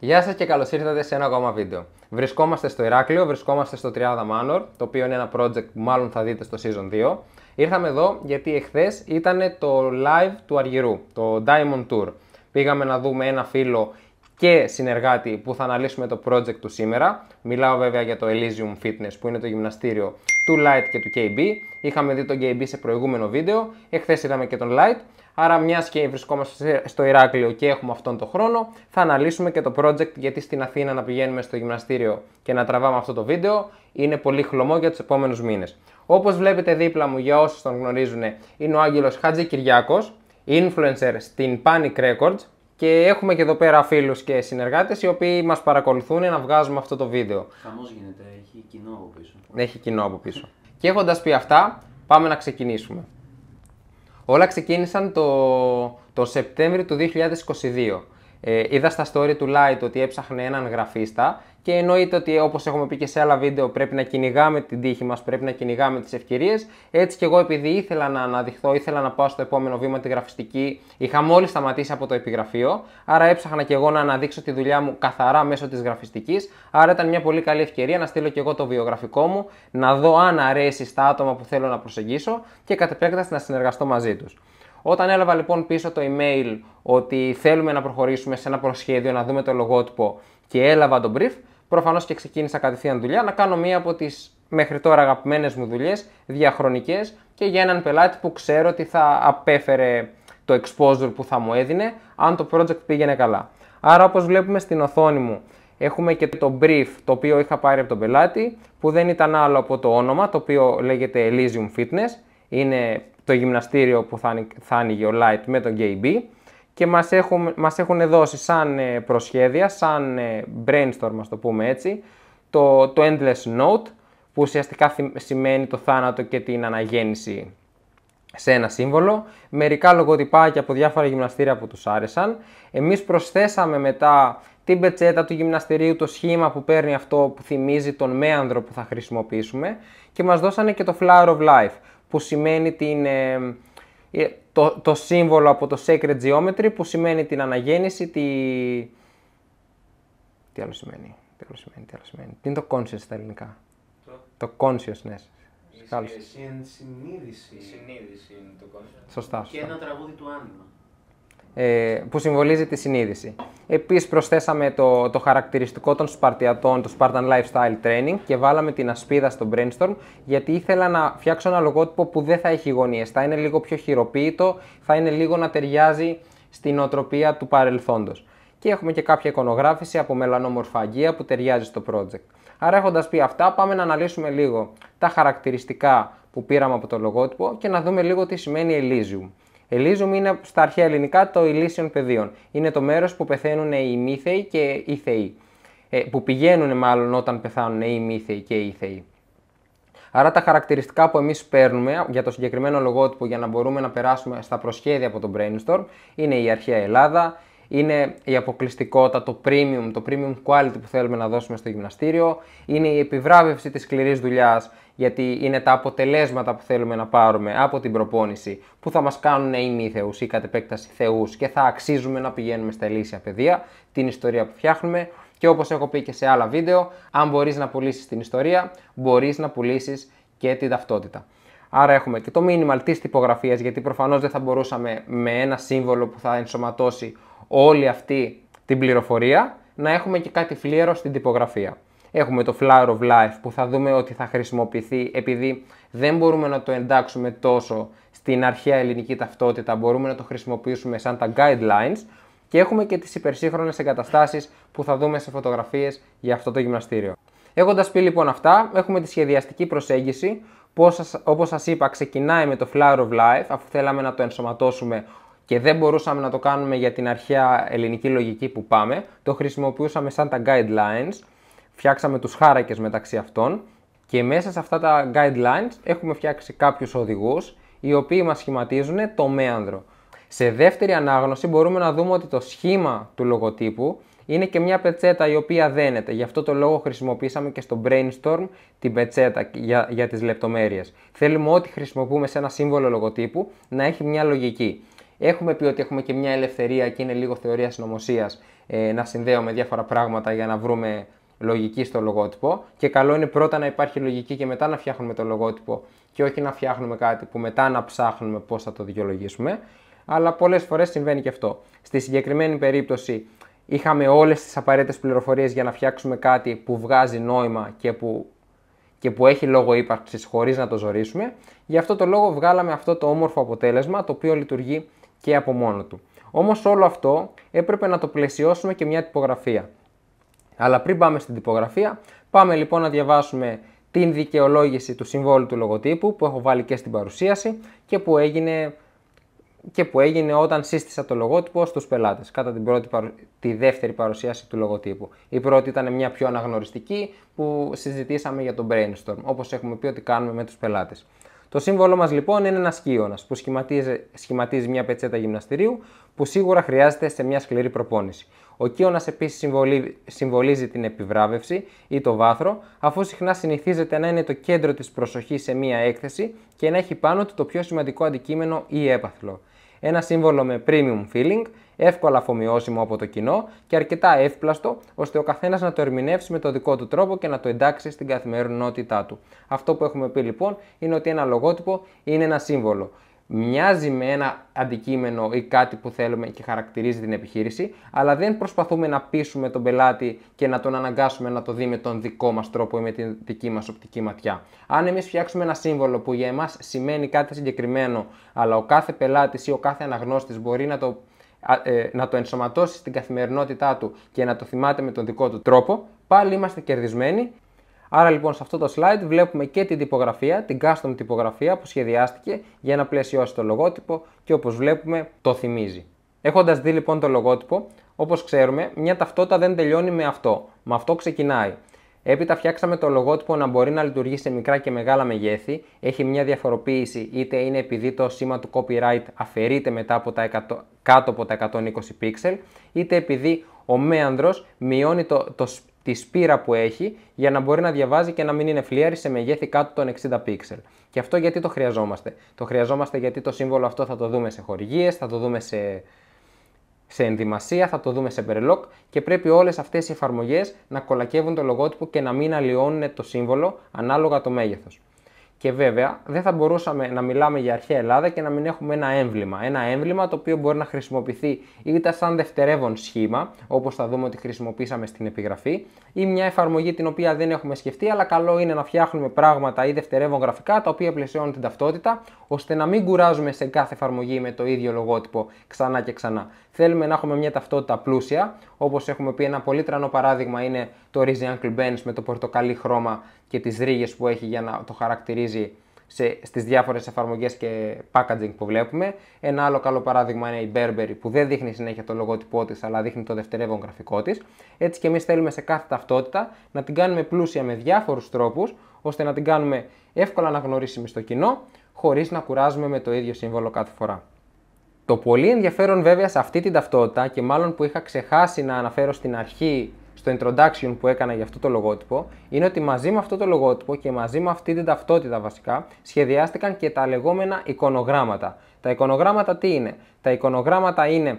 Γεια σας και καλώς ήρθατε σε ένα ακόμα βίντεο. Βρισκόμαστε στο Ηράκλειο, βρισκόμαστε στο Triada Manor, το οποίο είναι ένα project που μάλλον θα δείτε στο season 2. Ήρθαμε εδώ γιατί εχθές ήταν το live του Αργυρού, το Diamond Tour. Πήγαμε να δούμε ένα φίλο και συνεργάτη που θα αναλύσουμε το project του σήμερα. Μιλάω βέβαια για το Elysium Fitness που είναι το γυμναστήριο του Light και του KB. Είχαμε δει τον KB σε προηγούμενο βίντεο, εχθές είδαμε και τον Light. Άρα, μιας και βρισκόμαστε στο Ηράκλειο και έχουμε αυτόν τον χρόνο, θα αναλύσουμε και το project γιατί στην Αθήνα να πηγαίνουμε στο γυμναστήριο και να τραβάμε αυτό το βίντεο είναι πολύ χλωμό για τους επόμενους μήνες. Όπως βλέπετε δίπλα μου, για όσους τον γνωρίζουν, είναι ο Άγγελος Χάτζη influencer στην Panic Records. Και έχουμε και εδώ πέρα φίλους και συνεργάτες οι οποίοι μας παρακολουθούν να βγάζουμε αυτό το βίντεο. Χαμός γίνεται, έχει κοινό από πίσω. Έχει κοινό από πίσω. και έχοντας πει αυτά, πάμε να ξεκινήσουμε. Όλα ξεκίνησαν το, το Σεπτέμβριο του 2022. Ε, είδα στα story του Light ότι έψαχνε έναν γραφίστα και εννοείται ότι όπως έχουμε πει και σε άλλα βίντεο πρέπει να κυνηγάμε την τύχη μας, πρέπει να κυνηγάμε τις ευκαιρίες. Έτσι και εγώ επειδή ήθελα να αναδειχθώ, ήθελα να πάω στο επόμενο βήμα τη γραφιστική, είχα μόλις σταματήσει από το επιγραφείο, άρα έψαχνα και εγώ να αναδείξω τη δουλειά μου καθαρά μέσω της γραφιστικής, άρα ήταν μια πολύ καλή ευκαιρία να στείλω και εγώ το βιογραφικό μου, να δω αν αρέσει στα άτομα που θέλω να προσεγγίσω και κατ' επέκταση να συνεργαστώ μαζί τους. Όταν έλαβα λοιπόν πίσω το email ότι θέλουμε να προχωρήσουμε σε ένα προσχέδιο, να δούμε το λογότυπο και έλαβα το brief, προφανώς και ξεκίνησα κατευθείαν δουλειά να κάνω μία από τις μέχρι τώρα αγαπημένες μου δουλειές, διαχρονικές και για έναν πελάτη που ξέρω ότι θα απέφερε το exposure που θα μου έδινε αν το project πήγαινε καλά. Άρα όπως βλέπουμε στην οθόνη μου έχουμε και το brief το οποίο είχα πάρει από τον πελάτη που δεν ήταν άλλο από το όνομα το οποίο λέγεται Elysium Fitness. Είναι το γυμναστήριο που θα, θα άνοιγε ο Light με τον KB και μας έχουν, μας έχουν δώσει σαν ε, προσχέδια, σαν ε, brainstorm, ας το πούμε έτσι, το, το Endless Note, που ουσιαστικά σημαίνει το θάνατο και την αναγέννηση σε ένα σύμβολο. Μερικά λογοτυπάκια από διάφορα γυμναστήρια που τους άρεσαν. Εμείς προσθέσαμε μετά την πετσέτα του γυμναστηρίου, το σχήμα που παίρνει αυτό που θυμίζει τον μέανδρο που θα χρησιμοποιήσουμε και μας δώσανε και το Flower of Life, που σημαίνει την, ε, ε, το, το σύμβολο από το Sacred Geometry που σημαίνει την αναγέννηση, τη... Τι άλλο σημαίνει, τι άλλο σημαίνει, τι άλλο σημαίνει. Τι είναι το conscious στα ελληνικά. Το, το consciousness. Η συνείδηση. Η συνείδηση είναι το conscious. Σωστά, σωστά. Και ένα τραγούδι του άνοιγμα. Ε, που συμβολίζει τη συνείδηση. Επίσης προσθέσαμε το, το χαρακτηριστικό των Σπαρτιατών, το Spartan Lifestyle Training και βάλαμε την ασπίδα στο brainstorm γιατί ήθελα να φτιάξω ένα λογότυπο που δεν θα έχει γωνίες, θα είναι λίγο πιο χειροποίητο, θα είναι λίγο να ταιριάζει στην οτροπία του παρελθόντος. Και έχουμε και κάποια εικονογράφηση από μελανόμορφα αγγεία που ταιριάζει στο project. Άρα έχοντας πει αυτά πάμε να αναλύσουμε λίγο τα χαρακτηριστικά που πήραμε από το λογότυπο και να δούμε λίγο τι σημαίνει Elysium. Ελίζουμ είναι στα αρχαία ελληνικά το ηλίσιον πεδίο. Είναι το μέρος που πεθαίνουν οι μύθεοι και οι θεοί. Ε, που πηγαίνουν μάλλον όταν πεθάνουν οι μύθεοι και οι θεοί. Άρα τα χαρακτηριστικά που εμείς παίρνουμε για το συγκεκριμένο λογότυπο για να μπορούμε να περάσουμε στα προσχέδια από τον brainstorm είναι η αρχαία Ελλάδα, είναι η αποκλειστικότητα, το premium, το premium quality που θέλουμε να δώσουμε στο γυμναστήριο, είναι η επιβράβευση της σκληρής δουλειάς, γιατί είναι τα αποτελέσματα που θέλουμε να πάρουμε από την προπόνηση, που θα μας κάνουν θεούς ή κατ' επέκταση θεούς και θα αξίζουμε να πηγαίνουμε στα ελίσια παιδεία, την ιστορία που φτιάχνουμε και όπως έχω πει και σε άλλα βίντεο, αν μπορείς να πουλήσεις την ιστορία, μπορείς να πουλήσεις και την ταυτότητα. Άρα έχουμε και το minimal της τυπογραφίας, γιατί προφανώς δεν θα μπορούσαμε με ένα σύμβολο που θα ενσωματώσει όλη αυτή την πληροφορία, να έχουμε και κάτι φλίερο στην τυπογραφία. Έχουμε το Flower of Life που θα δούμε ότι θα χρησιμοποιηθεί επειδή δεν μπορούμε να το εντάξουμε τόσο στην αρχαία ελληνική ταυτότητα, μπορούμε να το χρησιμοποιήσουμε σαν τα guidelines και έχουμε και τις υπερσύγχρονες εγκαταστάσεις που θα δούμε σε φωτογραφίες για αυτό το γυμναστήριο. Έχοντας πει λοιπόν αυτά, έχουμε τη σχεδιαστική προσέγγιση που όπως σας είπα ξεκινάει με το Flower of Life αφού θέλαμε να το ενσωματώσουμε και δεν μπορούσαμε να το κάνουμε για την αρχαία ελληνική λογική που πάμε, το χρησιμοποιούσαμε σαν τα guidelines, φτιάξαμε τους χάρακες μεταξύ αυτών και μέσα σε αυτά τα guidelines έχουμε φτιάξει κάποιους οδηγούς οι οποίοι μας σχηματίζουν το μέανδρο. Σε δεύτερη ανάγνωση μπορούμε να δούμε ότι το σχήμα του λογοτύπου είναι και μια πετσέτα η οποία δένεται. Γι' αυτό το λόγο χρησιμοποίησαμε και στο brainstorm την πετσέτα για, για τις λεπτομέρειες. Θέλουμε ό,τι χρησιμοποιούμε σε ένα σύμβολο λογοτύπου να έχει μια λογική. Έχουμε πει ότι έχουμε και μια ελευθερία και είναι λίγο θεωρία συνωμοσίας ε, να συνδέουμε διάφορα πράγματα για να βρούμε λογική στο λογότυπο. Και καλό είναι πρώτα να υπάρχει λογική και μετά να φτιάχνουμε το λογότυπο και όχι να φτιάχνουμε κάτι που μετά να ψάχνουμε πώς θα το δικαιολογήσουμε. Αλλά πολλές φορές συμβαίνει και αυτό. Στη συγκεκριμένη περίπτωση είχαμε όλες τις απαραίτητες πληροφορίες για να φτιάξουμε κάτι που βγάζει νόημα και που και που έχει λόγο ύπαρξης χωρίς να το ζωήσουμε. Γι' αυτό το λόγο βγάλαμε αυτό το όμορφο αποτέλεσμα το οποίο λειτουργεί και από μόνο του. Όμως όλο αυτό έπρεπε να το πλαισιώσουμε και μια τυπογραφία. Αλλά πριν πάμε στην τυπογραφία, πάμε λοιπόν να διαβάσουμε την δικαιολόγηση του συμβόλου του λογοτύπου που έχω βάλει και στην παρουσίαση και που έγινε, και που έγινε όταν σύστησα το λογότυπο στους πελάτες κατά την πρώτη, τη δεύτερη παρουσίαση του λογοτύπου. Η πρώτη ήταν μια πιο αναγνωριστική που συζητήσαμε για το brainstorm όπως έχουμε πει ότι κάνουμε με τους πελάτες. Το σύμβολο μας λοιπόν είναι ένας κύονα που σχηματίζει, σχηματίζει μια πετσέτα γυμναστηρίου που σίγουρα χρειάζεται σε μια σκληρή προπόνηση. Ο κίωνα επίση συμβολίζει την επιβράβευση ή το βάθρο, αφού συχνά συνηθίζεται να είναι το κέντρο της προσοχής σε μια έκθεση και να έχει πάνω του το πιο σημαντικό αντικείμενο ή έπαθλο. Ένα σύμβολο με premium feeling εύκολα αφομοιώσιμο από το κοινό και αρκετά εύπλαστο ώστε ο καθένας να το ερμηνεύσει με το δικό του τρόπο και να το εντάξει στην καθημερινότητά του. Αυτό που έχουμε πει λοιπόν είναι ότι ένα λογότυπο είναι ένα σύμβολο μοιάζει με ένα αντικείμενο ή κάτι που θέλουμε και χαρακτηρίζει την επιχείρηση, αλλά δεν προσπαθούμε να πείσουμε τον πελάτη και να τον αναγκάσουμε να το δει με τον δικό μας τρόπο ή με την δική μας οπτική ματιά. Αν εμείς φτιάξουμε ένα σύμβολο που για εμάς σημαίνει κάτι συγκεκριμένο, αλλά ο κάθε πελάτης ή ο κάθε αναγνώστης μπορεί να το ε, να το ενσωματώσεις στην καθημερινότητά του και να το θυμάται με τον δικό του τρόπο, πάλι είμαστε κερδισμένοι. Άρα λοιπόν σε αυτό το slide βλέπουμε και την τυπογραφία, την custom τυπογραφία που σχεδιάστηκε για να πλαισιώσει το λογότυπο και όπως βλέπουμε το θυμίζει. Έχοντας δει λοιπόν το λογότυπο, όπως ξέρουμε μια ταυτότητα δεν τελειώνει με αυτό, με αυτό ξεκινάει. Έπειτα φτιάξαμε το λογότυπο να μπορεί να λειτουργεί σε μικρά και μεγάλα μεγέθη, έχει μια διαφοροποίηση είτε είναι επειδή το σήμα του copyright αφαιρείται μετά από τα 100, κάτω από τα 120 pixel, είτε επειδή ο μέανδρος μειώνει το, το, τη σπήρα που έχει για να μπορεί να διαβάζει και να μην είναι φλιάρη σε μεγέθη κάτω των 60 pixel. Και αυτό γιατί το χρειαζόμαστε. Το χρειαζόμαστε γιατί το σύμβολο αυτό θα το δούμε σε χορηγίες, θα το δούμε σε σε ενδυμασία, θα το δούμε σε Verilog και πρέπει όλες αυτές οι εφαρμογές να κολακεύουν το λογότυπο και να μην αλλοιώνουν το σύμβολο ανάλογα το μέγεθος. Και βέβαια δεν θα μπορούσαμε να μιλάμε για αρχαία Ελλάδα και να μην έχουμε ένα έμβλημα. Ένα έμβλημα το οποίο μπορεί να χρησιμοποιηθεί είτε σαν δευτερεύον σχήμα, όπως θα δούμε ότι χρησιμοποίησαμε στην επιγραφή, ή μια εφαρμογή την οποία δεν έχουμε σκεφτεί, αλλά καλό είναι να φτιάχνουμε πράγματα ή δευτερεύον γραφικά τα οποία πλαισιώνουν την ταυτότητα, ώστε να μην κουράζουμε σε κάθε εφαρμογή με το ίδιο λογότυπο ξανά και ξανά. Θέλουμε να έχουμε μια ταυτότητα πλούσια, όπως έχουμε πει, ένα πολύ τρανό παράδειγμα είναι το Rizzy Uncle Ben's με το πορτοκαλί χρώμα και τις ρίγες που έχει για να το χαρακτηρίζει σε, στις διάφορες εφαρμογές και packaging που βλέπουμε. Ένα άλλο καλό παράδειγμα είναι η Burberry που δεν δείχνει συνέχεια το λογότυπό της αλλά δείχνει το δευτερεύον γραφικό της. Έτσι και εμείς θέλουμε σε κάθε ταυτότητα να την κάνουμε πλούσια με διάφορους τρόπους ώστε να την κάνουμε εύκολα γνωρίσουμε στο κοινό χωρίς να κουράζουμε με το ίδιο σύμβολο κάθε φορά. Το πολύ ενδιαφέρον βέβαια σε αυτή την ταυτότητα και μάλλον που είχα ξεχάσει να αναφέρω στην αρχή στο introduction που έκανα για αυτό το λογότυπο είναι ότι μαζί με αυτό το λογότυπο και μαζί με αυτή την ταυτότητα βασικά σχεδιάστηκαν και τα λεγόμενα εικονογράμματα. Τα εικονογράμματα τι είναι. Τα εικονογράμματα είναι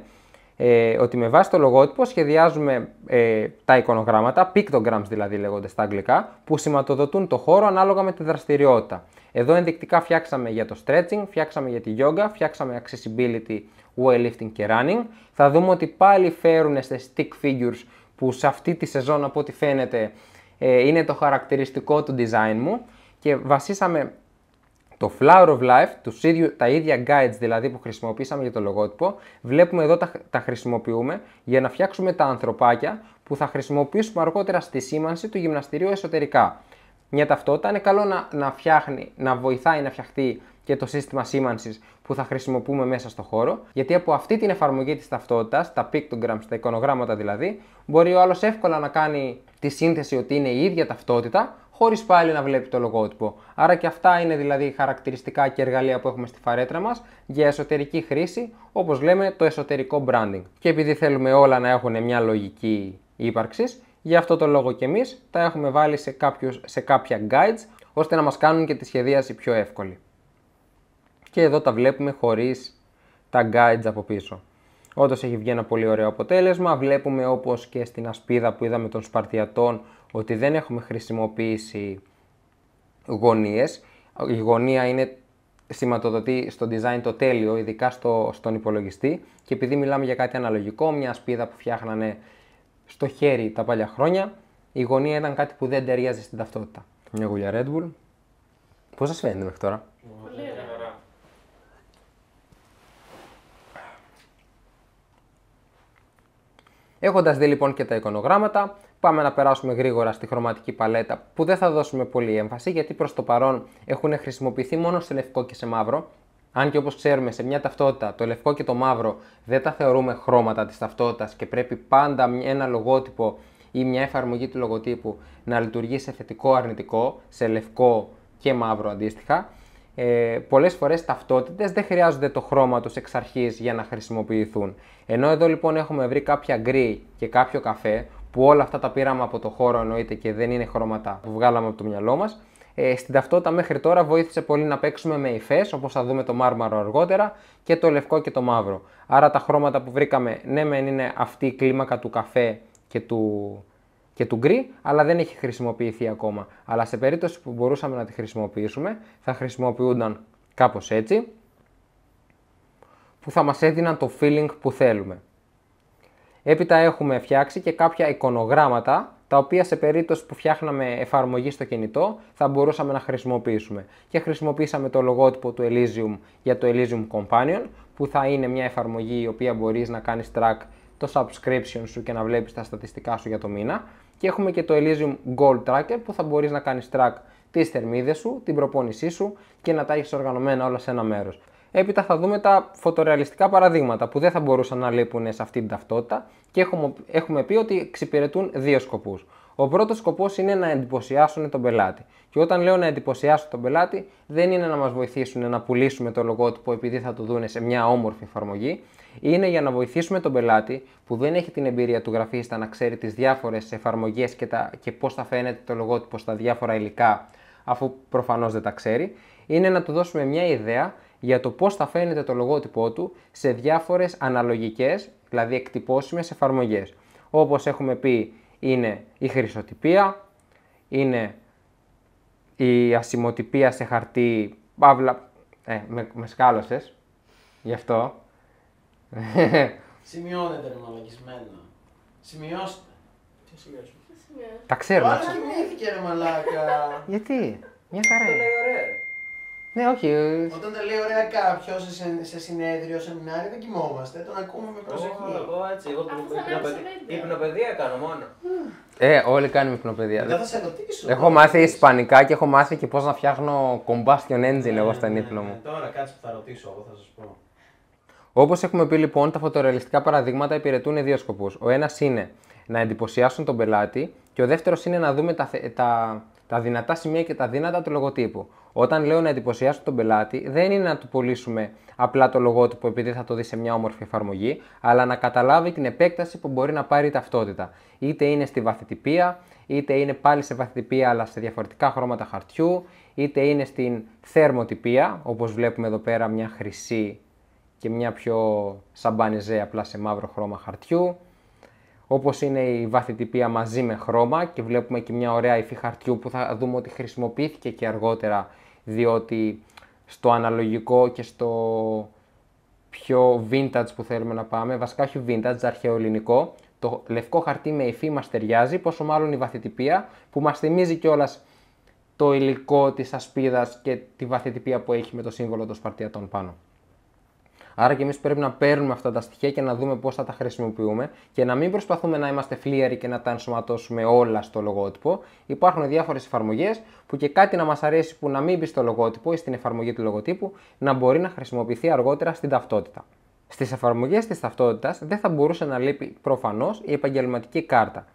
ε, ότι με βάση το λογότυπο σχεδιάζουμε ε, τα εικονογράμματα, pictograms δηλαδή λέγονται στα αγγλικά, που σηματοδοτούν το χώρο ανάλογα με τη δραστηριότητα. Εδώ ενδεικτικά φτιάξαμε για το stretching, φτιάξαμε για τη yoga, φτιάξαμε accessibility, lifting και running. Θα δούμε ότι πάλι φέρουν σε stick figures που σε αυτή τη σεζόν από ό,τι φαίνεται ε, είναι το χαρακτηριστικό του design μου και βασίσαμε το Flower of Life, τους ίδιου, τα ίδια guides δηλαδή που χρησιμοποίησαμε για το λογότυπο, βλέπουμε εδώ τα, χρησιμοποιούμε για να φτιάξουμε τα ανθρωπάκια που θα χρησιμοποιήσουμε αργότερα στη σήμανση του γυμναστηρίου εσωτερικά. Μια ταυτότητα είναι καλό να, να, να βοηθάει να φτιαχτεί και το σύστημα σήμανσης που θα χρησιμοποιούμε μέσα στο χώρο, γιατί από αυτή την εφαρμογή της ταυτότητας, τα pictograms, τα εικονογράμματα δηλαδή, μπορεί ο άλλος εύκολα να κάνει τη σύνθεση ότι είναι η ίδια ταυτότητα, χωρίς πάλι να βλέπει το λογότυπο. Άρα και αυτά είναι δηλαδή χαρακτηριστικά και εργαλεία που έχουμε στη φαρέτρα μας για εσωτερική χρήση, όπως λέμε το εσωτερικό branding. Και επειδή θέλουμε όλα να έχουν μια λογική ύπαρξης, γι' αυτό το λόγο και εμείς τα έχουμε βάλει σε, κάποιους, σε κάποια guides ώστε να μας κάνουν και τη σχεδίαση πιο εύκολη. Και εδώ τα βλέπουμε χωρίς τα guides από πίσω. Όντως έχει βγει ένα πολύ ωραίο αποτέλεσμα. Βλέπουμε όπως και στην ασπίδα που είδαμε των Σπαρτιατών ότι δεν έχουμε χρησιμοποιήσει γωνίες. Η γωνία είναι σηματοδοτεί στο design το τέλειο, ειδικά στον υπολογιστή. Και επειδή μιλάμε για κάτι αναλογικό, μια ασπίδα που φτιάχνανε στο χέρι τα παλιά χρόνια, η γωνία ήταν κάτι που δεν ταιριάζει στην ταυτότητα. Μια γουλιά Red Bull. Πώς σας φαίνεται μέχρι τώρα. Έχοντας δει λοιπόν και τα εικονογράμματα, πάμε να περάσουμε γρήγορα στη χρωματική παλέτα που δεν θα δώσουμε πολύ έμφαση γιατί προς το παρόν έχουν χρησιμοποιηθεί μόνο σε λευκό και σε μαύρο. Αν και όπως ξέρουμε σε μια ταυτότητα το λευκό και το μαύρο δεν τα θεωρούμε χρώματα της ταυτότητας και πρέπει πάντα ένα λογότυπο ή μια εφαρμογή του λογοτύπου να λειτουργεί σε θετικό αρνητικό, σε λευκό και μαύρο αντίστοιχα ε, πολλές φορές ταυτότητες δεν χρειάζονται το χρώμα τους εξ αρχής για να χρησιμοποιηθούν. Ενώ εδώ λοιπόν έχουμε βρει κάποια γκρι και κάποιο καφέ, που όλα αυτά τα πήραμε από το χώρο εννοείται και δεν είναι χρώματα που βγάλαμε από το μυαλό μας, ε, στην ταυτότητα μέχρι τώρα βοήθησε πολύ να παίξουμε με υφές, όπως θα δούμε το μάρμαρο αργότερα, και το λευκό και το μαύρο. Άρα τα χρώματα που βρήκαμε, ναι μεν είναι αυτή η κλίμακα του καφέ και του, και του γκρι, αλλά δεν έχει χρησιμοποιηθεί ακόμα. Αλλά σε περίπτωση που μπορούσαμε να τη χρησιμοποιήσουμε, θα χρησιμοποιούνταν κάπως έτσι, που θα μας έδιναν το feeling που θέλουμε. Έπειτα έχουμε φτιάξει και κάποια εικονογράμματα, τα οποία σε περίπτωση που φτιάχναμε εφαρμογή στο κινητό, θα μπορούσαμε να χρησιμοποιήσουμε. Και χρησιμοποίησαμε το λογότυπο του Elysium για το Elysium Companion, που θα είναι μια εφαρμογή η οποία μπορείς να κάνεις track το subscription σου και να βλέπεις τα στατιστικά σου για το μήνα. Και έχουμε και το Elysium Gold Tracker που θα μπορείς να κάνεις track τις θερμίδες σου, την προπόνησή σου και να τα έχεις οργανωμένα όλα σε ένα μέρος. Έπειτα θα δούμε τα φωτορεαλιστικά παραδείγματα που δεν θα μπορούσαν να λείπουν σε αυτή την ταυτότητα και έχουμε, έχουμε πει ότι εξυπηρετούν δύο σκοπούς. Ο πρώτος σκοπός είναι να εντυπωσιάσουν τον πελάτη. Και όταν λέω να εντυπωσιάσω τον πελάτη, δεν είναι να μας βοηθήσουν να πουλήσουμε το λογότυπο επειδή θα το δούνε σε μια όμορφη εφαρμογή. Είναι για να βοηθήσουμε τον πελάτη που δεν έχει την εμπειρία του γραφίστα να ξέρει τις διάφορες εφαρμογές και, τα... και πώς θα φαίνεται το λογότυπο στα διάφορα υλικά, αφού προφανώς δεν τα ξέρει. Είναι να του δώσουμε μια ιδέα για το πώς θα φαίνεται το λογότυπό του σε διάφορες αναλογικές, δηλαδή εκτυπώσιμες εφαρμογές. Όπως έχουμε πει, είναι η χρυσοτυπία, είναι η ασημοτυπία σε χαρτί, παύλα, ε, με, με σκάλωσες, γι' αυτό. Σημειώνεται ρε μαλακισμένο. Σημειώστε. Τι σημειώσουμε. Τα ξέρουμε. Άρα κοιμήθηκε ρε μαλάκα. Γιατί, μια χαρά. Ναι, όχι. Ε. Όταν τα λέει ωραία κάποιος σε, σε συνέδριο, σεμινάριο, δεν κοιμόμαστε. Τον ακούμε με προσοχή. Εγώ έτσι. Εγώ υπνοπαιδεία κάνω μόνο. Ε, όλοι κάνουμε υπνοπαιδεία. Δεν θα σε ρωτήσω. Έχω μάθει Ισπανικά και έχω μάθει και πώς να φτιάχνω combustion engine εγώ στον ε, ύπνο μου. Ε, τώρα κάτσε που θα ρωτήσω, εγώ θα σας πω. Όπως έχουμε πει λοιπόν, τα φωτορεαλιστικά παραδείγματα υπηρετούν δύο σκοπούς. Ο ένας είναι να εντυπωσιάσουν τον πελάτη και ο δεύτερος είναι να δούμε τα, τα, τα δυνατά σημεία και τα δύνατα του λογοτύπου. Όταν λέω να εντυπωσιάσω τον πελάτη, δεν είναι να του πουλήσουμε απλά το λογότυπο επειδή θα το δει σε μια όμορφη εφαρμογή, αλλά να καταλάβει την επέκταση που μπορεί να πάρει η ταυτότητα. Είτε είναι στη βαθυτυπία, είτε είναι πάλι σε βαθυτυπία αλλά σε διαφορετικά χρώματα χαρτιού, είτε είναι στην θερμοτυπία, όπως βλέπουμε εδώ πέρα μια χρυσή και μια πιο σαμπάνιζε απλά σε μαύρο χρώμα χαρτιού, Όπως είναι η βαθιτυπία μαζί με χρώμα και βλέπουμε και μια ωραία υφή χαρτιού που θα δούμε ότι χρησιμοποιήθηκε και αργότερα διότι στο αναλογικό και στο πιο vintage που θέλουμε να πάμε, βασικά όχι vintage, αρχαίο ελληνικό, το λευκό χαρτί με υφή μας ταιριάζει, πόσο μάλλον η βαθιτυπία που μας θυμίζει κιόλας το υλικό της ασπίδας και τη βαθιτυπία που έχει με το σύμβολο των Σπαρτιατών πάνω. Άρα και εμείς πρέπει να παίρνουμε αυτά τα στοιχεία και να δούμε πώς θα τα χρησιμοποιούμε και να μην προσπαθούμε να είμαστε φλίαροι και να τα ενσωματώσουμε όλα στο λογότυπο. Υπάρχουν διάφορες εφαρμογές που και κάτι να μας αρέσει που να μην μπει στο λογότυπο ή στην εφαρμογή του λογοτύπου να μπορεί να χρησιμοποιηθεί αργότερα στην ταυτότητα. Στις εφαρμογές της ταυτότητας δεν θα μπορούσε να λείπει προφανώς η επαγγελματική κάρτα.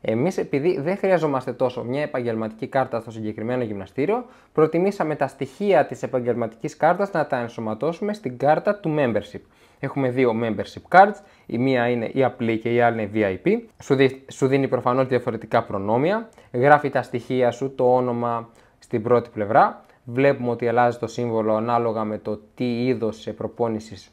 Εμεί, επειδή δεν χρειαζόμαστε τόσο μια επαγγελματική κάρτα στο συγκεκριμένο γυμναστήριο, προτιμήσαμε τα στοιχεία της επαγγελματικής κάρτας να τα ενσωματώσουμε στην κάρτα του membership. Έχουμε δύο membership cards, η μία είναι η απλή και η άλλη είναι VIP. Σου, δι... δίνει προφανώς διαφορετικά προνόμια, γράφει τα στοιχεία σου, το όνομα στην πρώτη πλευρά. Βλέπουμε ότι αλλάζει το σύμβολο ανάλογα με το τι είδος προπόνηση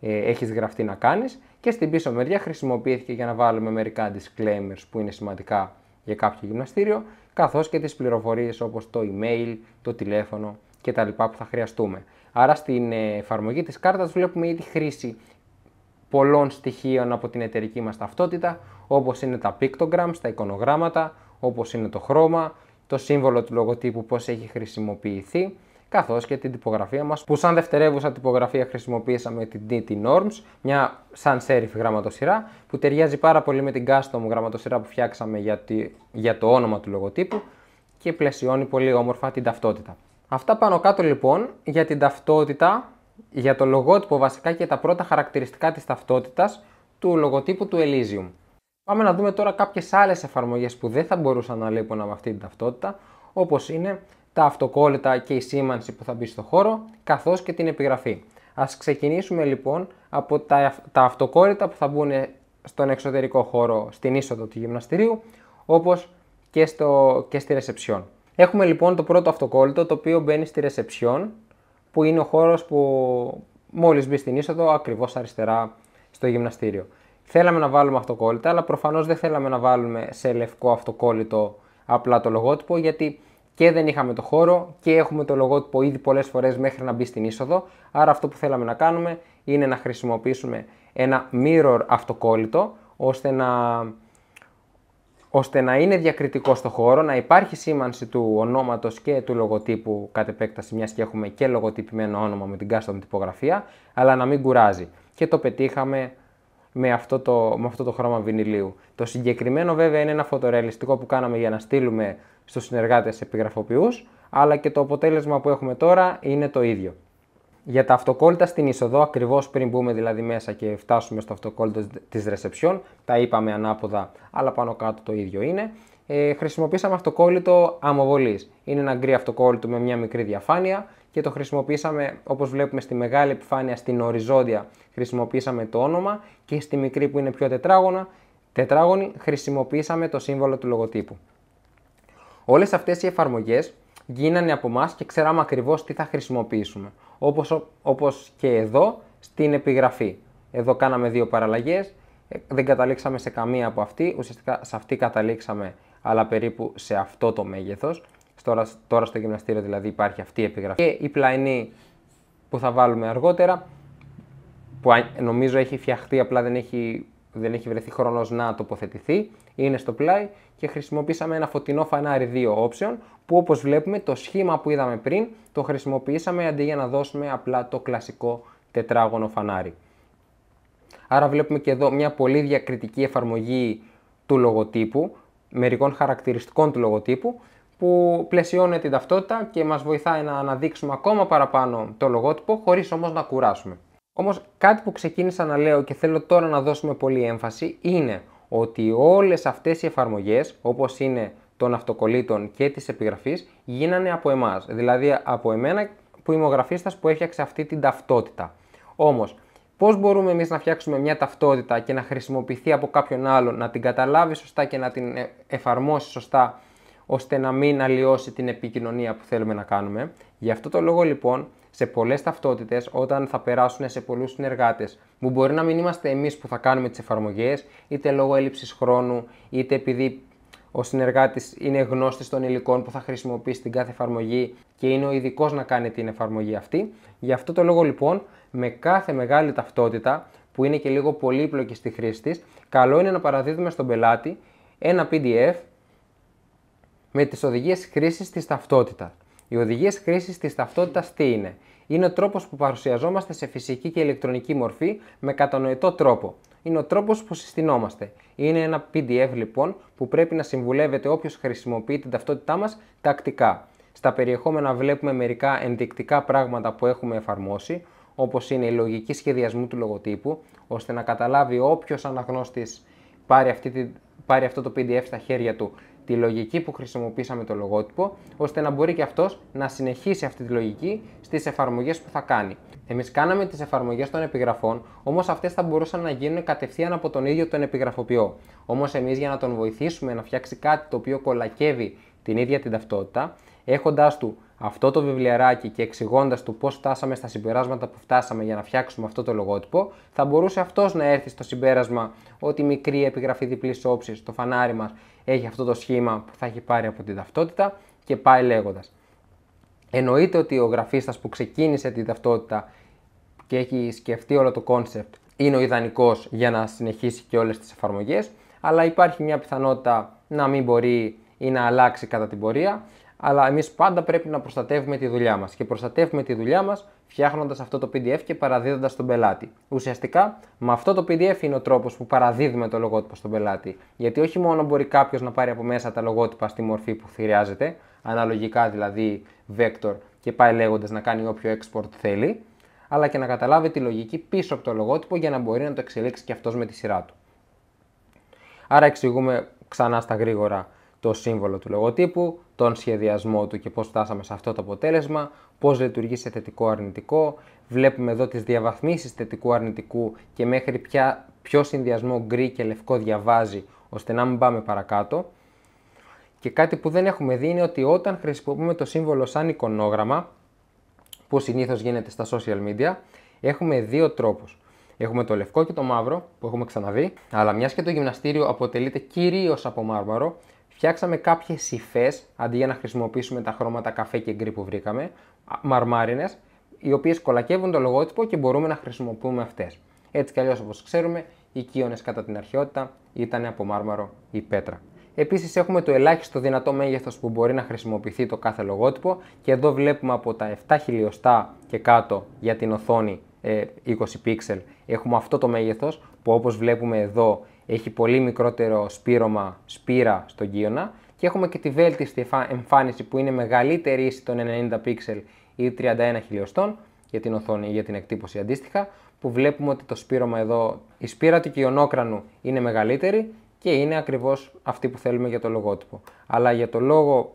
ε, έχεις γραφτεί να κάνεις και στην πίσω μεριά χρησιμοποιήθηκε για να βάλουμε μερικά disclaimers που είναι σημαντικά για κάποιο γυμναστήριο, καθώς και τις πληροφορίες όπως το email, το τηλέφωνο και τα λοιπά που θα χρειαστούμε. Άρα στην ε, εφαρμογή της κάρτας βλέπουμε ήδη χρήση πολλών στοιχείων από την εταιρική μας ταυτότητα, όπως είναι τα pictograms, τα εικονογράμματα, όπως είναι το χρώμα, το σύμβολο του λογοτύπου πώς έχει χρησιμοποιηθεί, καθώς και την τυπογραφία μας, που σαν δευτερεύουσα τυπογραφία χρησιμοποίησαμε την DT Norms, μια σαν serif γραμματοσυρά, που ταιριάζει πάρα πολύ με την custom γραμματοσυρά που φτιάξαμε για, τη, για το όνομα του λογοτύπου και πλαισιώνει πολύ όμορφα την ταυτότητα. Αυτά πάνω κάτω λοιπόν για την ταυτότητα, για το λογότυπο βασικά και τα πρώτα χαρακτηριστικά της ταυτότητας του λογοτύπου του Elysium. Πάμε να δούμε τώρα κάποιες άλλες εφαρμογές που δεν θα μπορούσαν να λείπουν από αυτή την ταυτότητα, όπως είναι τα αυτοκόλλητα και η σήμανση που θα μπει στο χώρο, καθώς και την επιγραφή. Ας ξεκινήσουμε λοιπόν από τα, τα αυτοκόλλητα που θα μπουν στον εξωτερικό χώρο στην είσοδο του γυμναστηρίου, όπως και, στο, και στη ρεσεψιόν. Έχουμε λοιπόν το πρώτο αυτοκόλλητο το οποίο μπαίνει στη ρεσεψιόν, που είναι ο χώρος που μόλις μπει στην είσοδο, ακριβώς αριστερά στο γυμναστήριο. Θέλαμε να βάλουμε αυτοκόλλητα, αλλά προφανώς δεν θέλαμε να βάλουμε σε λευκό αυτοκόλλητο απλά το λογότυπο, γιατί και δεν είχαμε το χώρο και έχουμε το λογότυπο ήδη πολλές φορές μέχρι να μπει στην είσοδο. Άρα αυτό που θέλαμε να κάνουμε είναι να χρησιμοποιήσουμε ένα mirror αυτοκόλλητο ώστε να, ώστε να είναι διακριτικό στο χώρο, να υπάρχει σήμανση του ονόματος και του λογοτύπου κατ' επέκταση μιας και έχουμε και λογοτυπημένο όνομα με την custom τυπογραφία, αλλά να μην κουράζει. Και το πετύχαμε με αυτό το, με αυτό το χρώμα βινιλίου. Το συγκεκριμένο βέβαια είναι ένα φωτορεαλιστικό που κάναμε για να στείλουμε στους συνεργάτες επιγραφοποιούς, αλλά και το αποτέλεσμα που έχουμε τώρα είναι το ίδιο. Για τα αυτοκόλλητα στην είσοδο, ακριβώς πριν μπούμε δηλαδή μέσα και φτάσουμε στο αυτοκόλλητο της reception, τα είπαμε ανάποδα, αλλά πάνω κάτω το ίδιο είναι, ε, χρησιμοποίησαμε αυτοκόλλητο αμοβολής. Είναι ένα γκρι αυτοκόλλητο με μια μικρή διαφάνεια και το χρησιμοποίησαμε όπως βλέπουμε στη μεγάλη επιφάνεια, στην οριζόντια χρησιμοποίησαμε το όνομα και στη μικρή που είναι πιο τετράγωνα, τετράγωνη χρησιμοποίησαμε το σύμβολο του λογοτύπου. Όλες αυτές οι εφαρμογές γίνανε από εμάς και ξέραμε ακριβώς τι θα χρησιμοποιήσουμε. Όπως όπως και εδώ στην επιγραφή. Εδώ κάναμε δύο παραλλαγές. Ε, δεν καταλήξαμε σε καμία από αυτή. Ουσιαστικά σε αυτή καταλήξαμε, αλλά περίπου σε αυτό το μέγεθος. Τώρα, τώρα στο γυμναστήριο δηλαδή υπάρχει αυτή η επιγραφή. Και η πλαϊνή που θα βάλουμε αργότερα, που νομίζω έχει φτιαχτεί, απλά δεν έχει δεν έχει βρεθεί χρόνος να τοποθετηθεί, είναι στο πλάι και χρησιμοποίησαμε ένα φωτεινό φανάρι δύο όψεων που όπως βλέπουμε το σχήμα που είδαμε πριν το χρησιμοποιήσαμε αντί για να δώσουμε απλά το κλασικό τετράγωνο φανάρι. Άρα βλέπουμε και εδώ μια πολύ διακριτική εφαρμογή του λογοτύπου, μερικών χαρακτηριστικών του λογοτύπου που πλαισιώνει την ταυτότητα και μας βοηθάει να αναδείξουμε ακόμα παραπάνω το λογότυπο χωρίς όμως να κουράσουμε. Όμως κάτι που ξεκίνησα να λέω και θέλω τώρα να δώσουμε πολύ έμφαση είναι ότι όλες αυτές οι εφαρμογές όπως είναι των αυτοκολλήτων και της επιγραφής γίνανε από εμάς, δηλαδή από εμένα που είμαι ο γραφίστας που έφτιαξε αυτή την ταυτότητα. Όμως, πώς μπορούμε εμείς να φτιάξουμε μια ταυτότητα και να χρησιμοποιηθεί από κάποιον άλλον, να την καταλάβει σωστά και να την ε, εφαρμόσει σωστά, ώστε να μην αλλοιώσει την επικοινωνία που θέλουμε να κάνουμε. Γι' αυτό το λόγο λοιπόν σε πολλές ταυτότητες όταν θα περάσουν σε πολλούς συνεργάτες, που μπορεί να μην είμαστε εμείς που θα κάνουμε τις εφαρμογές, είτε λόγω έλλειψης χρόνου, είτε επειδή ο συνεργάτης είναι γνώστης των υλικών που θα χρησιμοποιήσει την κάθε εφαρμογή και είναι ο ειδικός να κάνει την εφαρμογή αυτή. Γι' αυτό το λόγο λοιπόν, με κάθε μεγάλη ταυτότητα, που είναι και λίγο πολύπλοκη στη χρήση της, καλό είναι να παραδίδουμε στον πελάτη ένα PDF με τις οδηγίες χρήσης της ταυτότητας. Οι οδηγίες χρήσης της ταυτότητας τι είναι. Είναι ο τρόπος που παρουσιαζόμαστε σε φυσική και ηλεκτρονική μορφή με κατανοητό τρόπο. Είναι ο τρόπος που συστηνόμαστε. Είναι ένα PDF λοιπόν που πρέπει να συμβουλεύεται όποιος χρησιμοποιεί την ταυτότητά μας τακτικά. Στα περιεχόμενα βλέπουμε μερικά ενδεικτικά πράγματα που έχουμε εφαρμόσει, όπως είναι η λογική σχεδιασμού του λογοτύπου, ώστε να καταλάβει όποιος αναγνώστης πάρει, πάρει αυτό το PDF στα χέρια του τη λογική που χρησιμοποίησαμε το λογότυπο, ώστε να μπορεί και αυτός να συνεχίσει αυτή τη λογική στις εφαρμογές που θα κάνει. Εμείς κάναμε τις εφαρμογές των επιγραφών, όμως αυτές θα μπορούσαν να γίνουν κατευθείαν από τον ίδιο τον επιγραφοποιό. Όμως εμείς για να τον βοηθήσουμε να φτιάξει κάτι το οποίο κολακεύει την ίδια την ταυτότητα, έχοντάς του αυτό το βιβλιαράκι και εξηγώντας του πώς φτάσαμε στα συμπεράσματα που φτάσαμε για να φτιάξουμε αυτό το λογότυπο, θα μπορούσε αυτός να έρθει στο συμπέρασμα ότι μικρή επιγραφή διπλής όψης, το φανάρι μας έχει αυτό το σχήμα που θα έχει πάρει από την ταυτότητα και πάει λέγοντας. Εννοείται ότι ο γραφίστας που ξεκίνησε την ταυτότητα και έχει σκεφτεί όλο το κόνσεπτ είναι ο ιδανικός για να συνεχίσει και όλες τις εφαρμογές, αλλά υπάρχει μια πιθανότητα να μην μπορεί ή να αλλάξει κατά την πορεία αλλά εμείς πάντα πρέπει να προστατεύουμε τη δουλειά μας. Και προστατεύουμε τη δουλειά μας φτιάχνοντας αυτό το PDF και παραδίδοντας τον πελάτη. Ουσιαστικά, με αυτό το PDF είναι ο τρόπος που παραδίδουμε το λογότυπο στον πελάτη. Γιατί όχι μόνο μπορεί κάποιος να πάρει από μέσα τα λογότυπα στη μορφή που χρειάζεται, αναλογικά δηλαδή vector και πάει λέγοντας να κάνει όποιο export θέλει, αλλά και να καταλάβει τη λογική πίσω από το λογότυπο για να μπορεί να το εξελίξει και αυτός με τη σειρά του. Άρα εξηγούμε ξανά στα γρήγορα το σύμβολο του λογοτύπου, τον σχεδιασμό του και πώς φτάσαμε σε αυτό το αποτέλεσμα, πώς λειτουργεί σε θετικό αρνητικό, βλέπουμε εδώ τις διαβαθμίσεις θετικού αρνητικού και μέχρι πια ποιο συνδυασμό γκρι και λευκό διαβάζει ώστε να μην πάμε παρακάτω. Και κάτι που δεν έχουμε δει είναι ότι όταν χρησιμοποιούμε το σύμβολο σαν εικονόγραμμα, που συνήθως γίνεται στα social media, έχουμε δύο τρόπους. Έχουμε το λευκό και το μαύρο που έχουμε ξαναδεί, αλλά μιας και το γυμναστήριο αποτελείται κυρίως από μάρμαρο, Φτιάξαμε κάποιες υφές αντί για να χρησιμοποιήσουμε τα χρώματα καφέ και γκρι που βρήκαμε, μαρμάρινες, οι οποίες κολακεύουν το λογότυπο και μπορούμε να χρησιμοποιούμε αυτές. Έτσι κι αλλιώς, όπως ξέρουμε, οι κύονε κατά την αρχαιότητα ήταν από μάρμαρο ή πέτρα. Επίσης, έχουμε το ελάχιστο δυνατό μέγεθος που μπορεί να χρησιμοποιηθεί το κάθε λογότυπο και εδώ βλέπουμε από τα 7 χιλιοστά και κάτω για την οθόνη 20 ε, πίξελ έχουμε αυτό το μέγεθος που όπως βλέπουμε εδώ έχει πολύ μικρότερο σπήρωμα σπήρα στον κύωνα και έχουμε και τη βέλτιστη εμφάνιση που είναι μεγαλύτερη ίση των 90 πίξελ ή 31 χιλιοστών για την οθόνη ή για την εκτύπωση αντίστοιχα που βλέπουμε ότι το σπήρωμα εδώ, η σπήρα του κοιονόκρανου είναι μεγαλύτερη και είναι ακριβώς αυτή που θέλουμε για το λογότυπο. Αλλά για το λόγο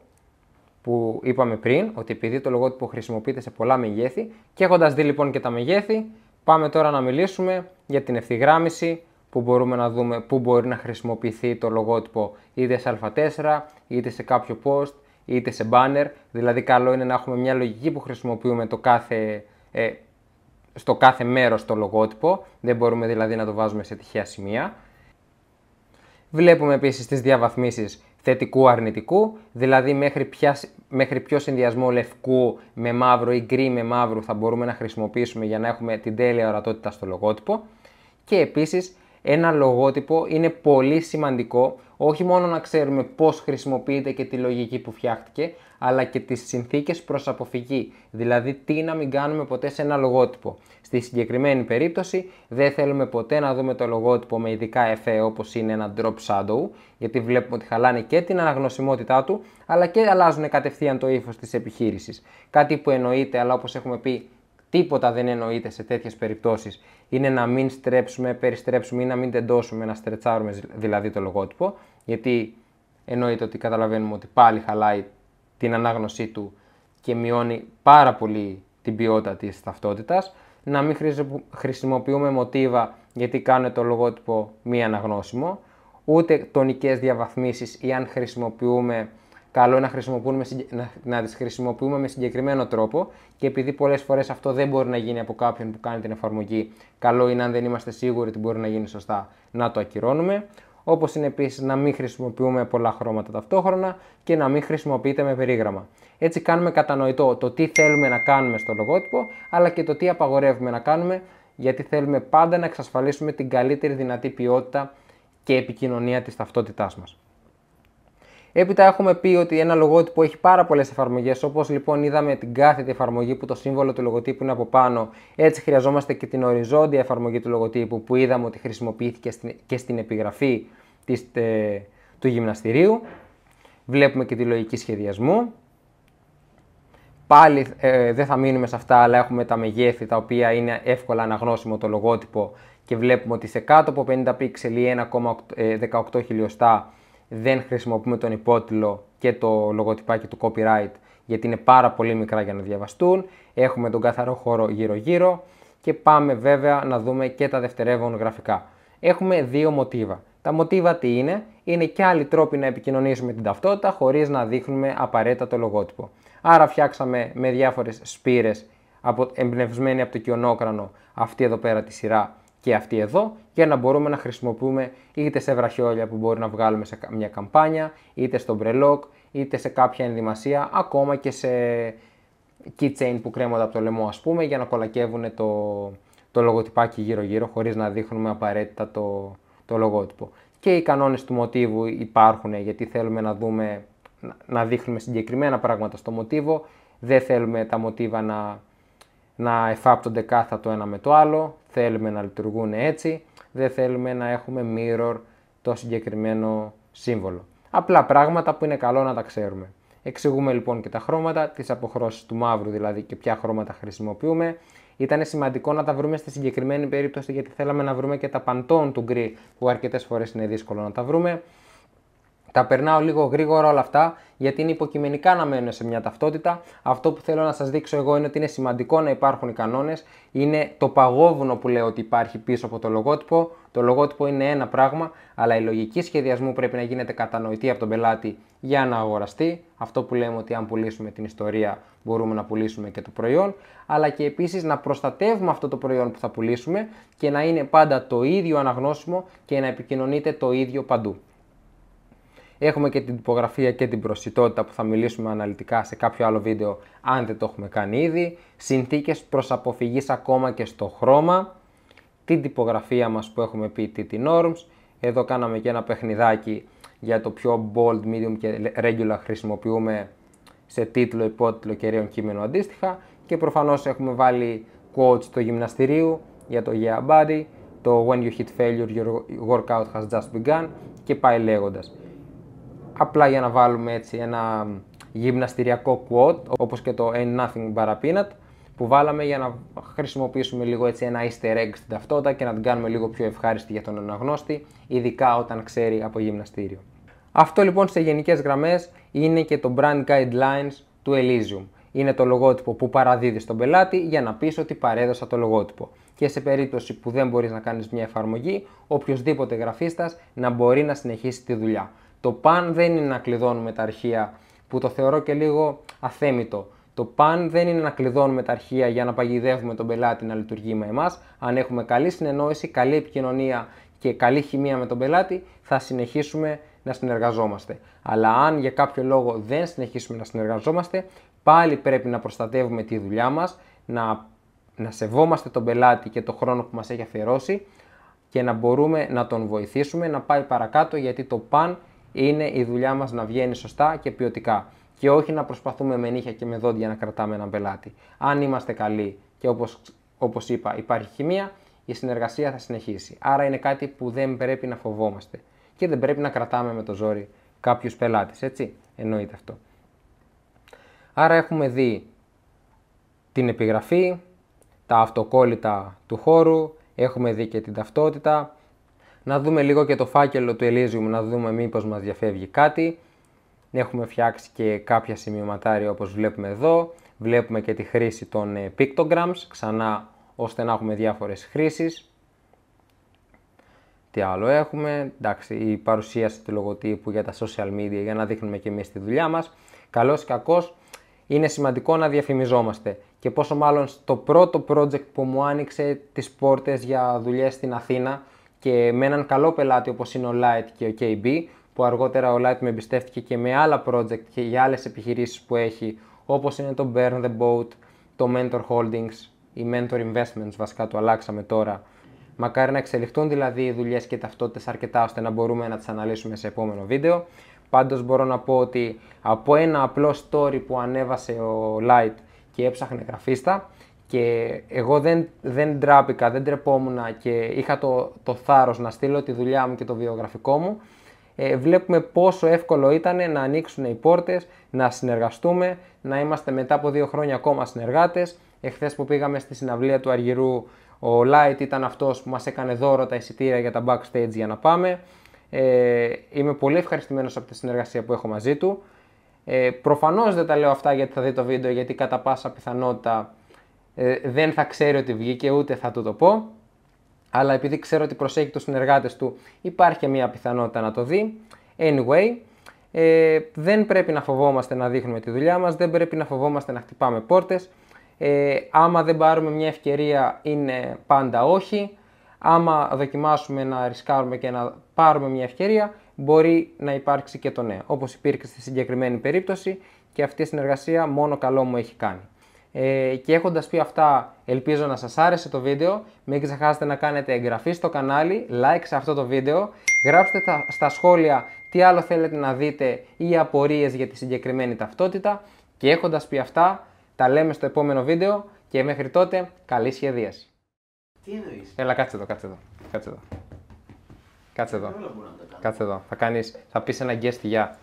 που είπαμε πριν, ότι επειδή το λογότυπο χρησιμοποιείται σε πολλά μεγέθη και έχοντας δει λοιπόν και τα μεγέθη, πάμε τώρα να μιλήσουμε για την ευθυγράμμιση που μπορούμε να δούμε πού μπορεί να χρησιμοποιηθεί το λογότυπο είτε σε α4, είτε σε κάποιο post, είτε σε banner. Δηλαδή καλό είναι να έχουμε μια λογική που χρησιμοποιούμε το κάθε, ε, στο κάθε μέρος το λογότυπο. Δεν μπορούμε δηλαδή να το βάζουμε σε τυχαία σημεία. Βλέπουμε επίσης τις διαβαθμίσεις θετικού-αρνητικού, δηλαδή μέχρι, ποια, μέχρι ποιο συνδυασμό λευκού με μαύρο ή γκρι με μαύρο θα μπορούμε να χρησιμοποιήσουμε για να έχουμε την τέλεια ορατότητα στο λογότυπο. Και επίσης ένα λογότυπο είναι πολύ σημαντικό όχι μόνο να ξέρουμε πώς χρησιμοποιείται και τη λογική που φτιάχτηκε, αλλά και τις συνθήκες προς αποφυγή, δηλαδή τι να μην κάνουμε ποτέ σε ένα λογότυπο. Στη συγκεκριμένη περίπτωση δεν θέλουμε ποτέ να δούμε το λογότυπο με ειδικά εφέ όπως είναι ένα drop shadow, γιατί βλέπουμε ότι χαλάνε και την αναγνωσιμότητά του, αλλά και αλλάζουν κατευθείαν το ύφος της επιχείρησης. Κάτι που εννοείται, αλλά όπως έχουμε πει Τίποτα δεν εννοείται σε τέτοιες περιπτώσεις. Είναι να μην στρέψουμε, περιστρέψουμε ή να μην τεντώσουμε, να στρετσάρουμε δηλαδή το λογότυπο, γιατί εννοείται ότι καταλαβαίνουμε ότι πάλι χαλάει την ανάγνωσή του και μειώνει πάρα πολύ την ποιότητα της ταυτότητας, Να μην χρησιμοποιούμε μοτίβα γιατί κάνουμε το λογότυπο μη αναγνώσιμο, ούτε τονικές διαβαθμίσεις ή αν χρησιμοποιούμε καλό να, χρησιμοποιούμε, να, να τις χρησιμοποιούμε με συγκεκριμένο τρόπο και επειδή πολλές φορές αυτό δεν μπορεί να γίνει από κάποιον που κάνει την εφαρμογή, καλό είναι αν δεν είμαστε σίγουροι ότι μπορεί να γίνει σωστά να το ακυρώνουμε. Όπως είναι επίσης να μην χρησιμοποιούμε πολλά χρώματα ταυτόχρονα και να μην χρησιμοποιείται με περίγραμμα. Έτσι, κάνουμε κατανοητό το τι θέλουμε να κάνουμε στο λογότυπο, αλλά και το τι απαγορεύουμε να κάνουμε, γιατί θέλουμε πάντα να εξασφαλίσουμε την καλύτερη δυνατή ποιότητα και επικοινωνία της ταυτότητάς μας. Έπειτα έχουμε πει ότι ένα λογότυπο έχει πάρα πολλές εφαρμογές, όπως λοιπόν είδαμε την κάθετη εφαρμογή που το σύμβολο του λογοτύπου είναι από πάνω. Έτσι χρειαζόμαστε και την οριζόντια εφαρμογή του λογοτύπου που είδαμε ότι χρησιμοποιήθηκε και στην επιγραφή της, ε, του γυμναστηρίου. Βλέπουμε και τη λογική σχεδιασμού. Πάλι ε, δεν θα μείνουμε σε αυτά, αλλά έχουμε τα μεγέθη τα οποία είναι εύκολα αναγνώσιμο το λογότυπο και βλέπουμε ότι σε κάτω από 50 πίξελ ή 1,18 ε, χιλιοστά δεν χρησιμοποιούμε τον υπότιλο και το λογοτυπάκι του copyright γιατί είναι πάρα πολύ μικρά για να διαβαστούν. Έχουμε τον καθαρό χώρο γύρω-γύρω και πάμε βέβαια να δούμε και τα δευτερεύον γραφικά. Έχουμε δύο μοτίβα. Τα μοτίβα τι είναι, είναι και άλλοι τρόποι να επικοινωνήσουμε την ταυτότητα χωρίς να δείχνουμε απαραίτητα το λογότυπο. Άρα φτιάξαμε με διάφορες σπήρες εμπνευσμένοι από το κοιονόκρανο αυτή εδώ πέρα τη σειρά και αυτή εδώ για να μπορούμε να χρησιμοποιούμε είτε σε βραχιόλια που μπορεί να βγάλουμε σε μια καμπάνια, είτε στο μπρελόκ, είτε σε κάποια ενδυμασία, ακόμα και σε keychain που κρέμονται από το λαιμό ας πούμε για να κολακεύουν το, το λογοτυπάκι γύρω γύρω χωρίς να δείχνουμε απαραίτητα το, το λογότυπο. Και οι κανόνες του μοτίβου υπάρχουν γιατί θέλουμε να δούμε να δείχνουμε συγκεκριμένα πράγματα στο μοτίβο, δεν θέλουμε τα μοτίβα να να εφάπτονται κάθε το ένα με το άλλο, θέλουμε να λειτουργούν έτσι, δεν θέλουμε να έχουμε mirror το συγκεκριμένο σύμβολο. Απλά πράγματα που είναι καλό να τα ξέρουμε. Εξηγούμε λοιπόν και τα χρώματα, τις αποχρώσεις του μαύρου δηλαδή και ποια χρώματα χρησιμοποιούμε. Ήταν σημαντικό να τα βρούμε στη συγκεκριμένη περίπτωση γιατί θέλαμε να βρούμε και τα παντών του γκρι που αρκετές φορές είναι δύσκολο να τα βρούμε. Τα περνάω λίγο γρήγορα όλα αυτά γιατί είναι υποκειμενικά να μένουν σε μια ταυτότητα. Αυτό που θέλω να σας δείξω εγώ είναι ότι είναι σημαντικό να υπάρχουν οι κανόνες. Είναι το παγόβουνο που λέω ότι υπάρχει πίσω από το λογότυπο. Το λογότυπο είναι ένα πράγμα, αλλά η λογική σχεδιασμού πρέπει να γίνεται κατανοητή από τον πελάτη για να αγοραστεί. Αυτό που λέμε ότι αν πουλήσουμε την ιστορία, μπορούμε να πουλήσουμε και το προϊόν. Αλλά και επίσης να προστατεύουμε αυτό το προϊόν που θα πουλήσουμε και να είναι πάντα το ίδιο αναγνώσιμο και να επικοινωνείται το ίδιο παντού. Έχουμε και την τυπογραφία και την προσιτότητα που θα μιλήσουμε αναλυτικά σε κάποιο άλλο βίντεο αν δεν το έχουμε κάνει ήδη. Συνθήκες προς αποφυγής ακόμα και στο χρώμα. Την τυπογραφία μας που έχουμε πει TT Norms. Εδώ κάναμε και ένα παιχνιδάκι για το πιο bold, medium και regular χρησιμοποιούμε σε τίτλο, υπότιτλο και ρέον κείμενο αντίστοιχα. Και προφανώς έχουμε βάλει quotes του γυμναστηρίου για το Yeah Body, το When you hit failure, your workout has just begun και πάει λέγοντας απλά για να βάλουμε έτσι ένα γυμναστηριακό quote, όπως και το Ain't Nothing But a Peanut, που βάλαμε για να χρησιμοποιήσουμε λίγο έτσι ένα easter egg στην ταυτότητα και να την κάνουμε λίγο πιο ευχάριστη για τον αναγνώστη, ειδικά όταν ξέρει από γυμναστήριο. Αυτό λοιπόν σε γενικές γραμμές είναι και το Brand Guidelines του Elysium. Είναι το λογότυπο που παραδίδει στον πελάτη για να πεις ότι παρέδωσα το λογότυπο. Και σε περίπτωση που δεν μπορείς να κάνεις μια εφαρμογή, οποιοδήποτε γραφίστας να μπορεί να συνεχίσει τη δουλειά. Το παν δεν είναι να κλειδώνουμε τα αρχεία, που το θεωρώ και λίγο αθέμητο. Το παν δεν είναι να κλειδώνουμε τα αρχεία για να παγιδεύουμε τον πελάτη να λειτουργεί με εμάς. Αν έχουμε καλή συνεννόηση, καλή επικοινωνία και καλή χημεία με τον πελάτη, θα συνεχίσουμε να συνεργαζόμαστε. Αλλά αν για κάποιο λόγο δεν συνεχίσουμε να συνεργαζόμαστε, πάλι πρέπει να προστατεύουμε τη δουλειά μας, να, να σεβόμαστε τον πελάτη και τον χρόνο που μας έχει αφιερώσει και να μπορούμε να τον βοηθήσουμε να πάει παρακάτω γιατί το παν είναι η δουλειά μας να βγαίνει σωστά και ποιοτικά. Και όχι να προσπαθούμε με νύχια και με δόντια να κρατάμε έναν πελάτη. Αν είμαστε καλοί και όπως όπως είπα, υπάρχει χημεία, η συνεργασία θα συνεχίσει. Άρα είναι κάτι που δεν πρέπει να φοβόμαστε. Και δεν πρέπει να κρατάμε με το ζόρι κάποιους πελάτες. Έτσι, εννοείται αυτό. Άρα έχουμε δει την επιγραφή, τα αυτοκόλλητα του χώρου, έχουμε δει και την ταυτότητα, να δούμε λίγο και το φάκελο του Elysium, να δούμε μήπως μας διαφεύγει κάτι. Έχουμε φτιάξει και κάποια σημειωματάρια όπως βλέπουμε εδώ. Βλέπουμε και τη χρήση των ε, pictograms, ξανά ώστε να έχουμε διάφορες χρήσεις. Τι άλλο έχουμε, εντάξει, η παρουσίαση του λογοτύπου για τα social media για να δείχνουμε και εμείς τη δουλειά μας. Καλώς ή κακός, είναι σημαντικό να διαφημιζόμαστε. Και πόσο μάλλον στο πρώτο project που μου άνοιξε τις πόρτες για δουλειές στην Αθήνα, και με έναν καλό πελάτη όπως είναι ο Light και ο KB, που αργότερα ο Light με εμπιστεύτηκε και με άλλα project και για άλλες επιχειρήσεις που έχει, όπως είναι το Burn the Boat, το Mentor Holdings, οι Mentor Investments βασικά το αλλάξαμε τώρα. Μακάρι να εξελιχθούν δηλαδή οι δουλειές και ταυτότητες αρκετά ώστε να μπορούμε να τις αναλύσουμε σε επόμενο βίντεο. Πάντως μπορώ να πω ότι από ένα απλό story που ανέβασε ο Light και έψαχνε γραφίστα, και εγώ δεν, δεν ντράπηκα, δεν τρεπόμουν και είχα το, το θάρρος να στείλω τη δουλειά μου και το βιογραφικό μου. Ε, βλέπουμε πόσο εύκολο ήταν να ανοίξουν οι πόρτες, να συνεργαστούμε, να είμαστε μετά από δύο χρόνια ακόμα συνεργάτες. Εχθές που πήγαμε στη συναυλία του Αργυρού, ο Light ήταν αυτός που μας έκανε δώρο τα εισιτήρια για τα backstage για να πάμε. Ε, είμαι πολύ ευχαριστημένος από τη συνεργασία που έχω μαζί του. Ε, προφανώς δεν τα λέω αυτά γιατί θα δει το βίντεο, γιατί κατά πάσα πιθανότητα ε, δεν θα ξέρει ότι βγήκε ούτε θα του το πω. Αλλά επειδή ξέρω ότι προσέχει τους συνεργάτες του, υπάρχει και μια πιθανότητα να το δει. Anyway, ε, δεν πρέπει να φοβόμαστε να δείχνουμε τη δουλειά μας, δεν πρέπει να φοβόμαστε να χτυπάμε πόρτες. Ε, άμα δεν πάρουμε μια ευκαιρία είναι πάντα όχι. Άμα δοκιμάσουμε να ρισκάρουμε και να πάρουμε μια ευκαιρία, μπορεί να υπάρξει και το ναι. Όπως υπήρξε στη συγκεκριμένη περίπτωση και αυτή η συνεργασία μόνο καλό μου έχει κάνει. Ε, και έχοντας πει αυτά, ελπίζω να σας άρεσε το βίντεο. Μην ξεχάσετε να κάνετε εγγραφή στο κανάλι, like σε αυτό το βίντεο. Γράψτε τα, στα σχόλια τι άλλο θέλετε να δείτε ή απορίες για τη συγκεκριμένη ταυτότητα. Και έχοντας πει αυτά, τα λέμε στο επόμενο βίντεο και μέχρι τότε, καλή σχεδίαση. Τι εννοείς? Έλα, κάτσε εδώ, κάτσε εδώ. Κάτσε εδώ. Κάτσε εδώ. Κάτσε εδώ. Θα, κάνεις, θα guest